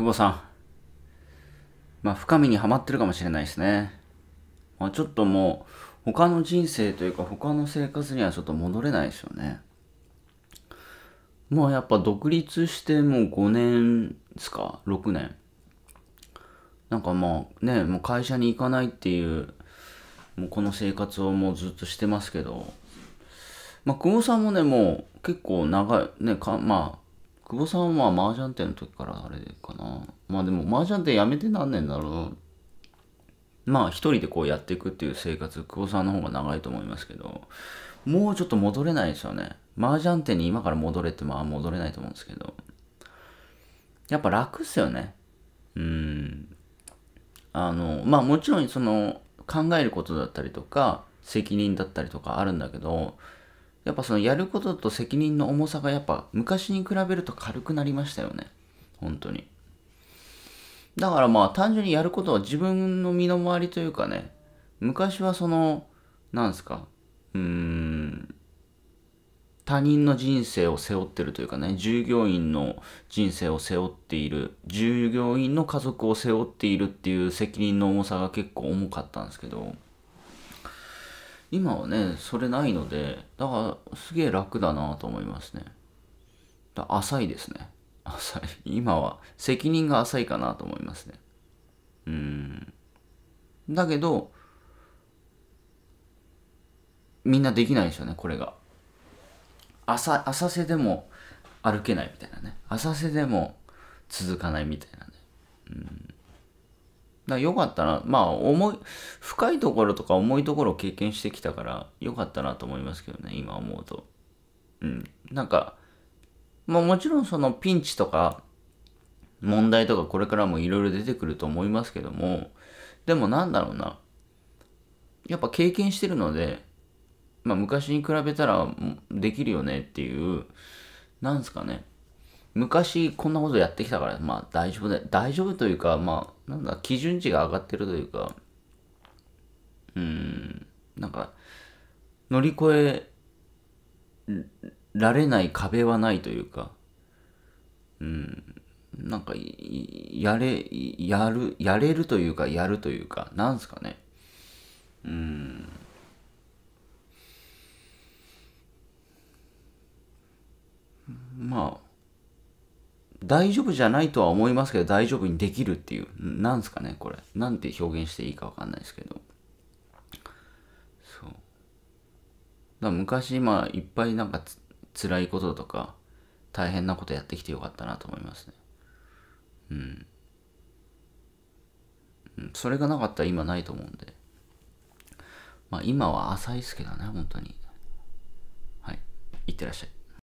久保さん。まあ、深みにはまってるかもしれないですね。まあ、ちょっともう、他の人生というか、他の生活にはちょっと戻れないですよね。まあ、やっぱ独立してもう5年ですか ?6 年。なんかまあ、ね、もう会社に行かないっていう、もうこの生活をもうずっとしてますけど、まあ、久保さんもね、もう結構長い、ね、か、まあ、久保さんはージ麻雀店の時からあれかな。まあでも麻雀店やめて何年だろう。まあ一人でこうやっていくっていう生活、久保さんの方が長いと思いますけど、もうちょっと戻れないですよね。麻雀店に今から戻れってまあ戻れないと思うんですけど。やっぱ楽っすよね。うん。あの、まあもちろんその考えることだったりとか、責任だったりとかあるんだけど、やっぱそのやることと責任の重さがやっぱ昔に比べると軽くなりましたよね。本当に。だからまあ単純にやることは自分の身の回りというかね、昔はその、なんですか、うーん、他人の人生を背負ってるというかね、従業員の人生を背負っている、従業員の家族を背負っているっていう責任の重さが結構重かったんですけど、今はねそれないのでだからすげえ楽だなと思いますねだ浅いですね浅い今は責任が浅いかなと思いますねうんだけどみんなできないですよねこれが浅浅瀬でも歩けないみたいなね浅瀬でも続かないみたいなねうんだよかったな。まあ、重い、深いところとか重いところを経験してきたから、よかったなと思いますけどね、今思うと。うん。なんか、まあもちろんそのピンチとか、問題とかこれからもいろいろ出てくると思いますけども、でもなんだろうな。やっぱ経験してるので、まあ昔に比べたらできるよねっていう、なんすかね。昔こんなことやってきたから、まあ大丈夫だ、大丈夫というか、まあ、なんだ、基準値が上がってるというか、うん、なんか、乗り越えられない壁はないというか、うん、なんか、やれ、やる、やれるというか、やるというか、なんすかね。うん。まあ、大丈夫じゃないとは思いますけど大丈夫にできるっていうなんですかねこれなんて表現していいかわかんないですけどそうだ昔今いっぱいなんかつ辛いこととか大変なことやってきてよかったなと思いますねうんそれがなかったら今ないと思うんでまあ今は浅いですけどね本当にはいいってらっしゃい